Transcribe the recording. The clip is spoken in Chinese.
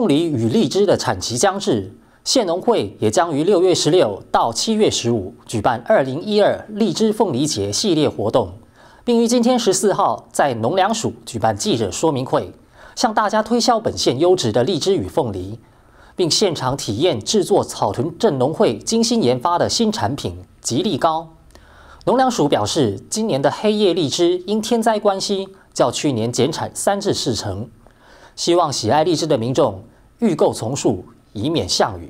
凤梨与荔枝的产期将至，县农会也将于六月十六到七月十五举办二零一二荔枝凤梨节系列活动，并于今天十四号在农粮署举办记者说明会，向大家推销本县优质的荔枝与凤梨，并现场体验制作草屯镇农会精心研发的新产品——吉利糕。农粮署表示，今年的黑叶荔枝因天灾关系，较去年减产三至四成，希望喜爱荔枝的民众。欲购从速，以免项羽。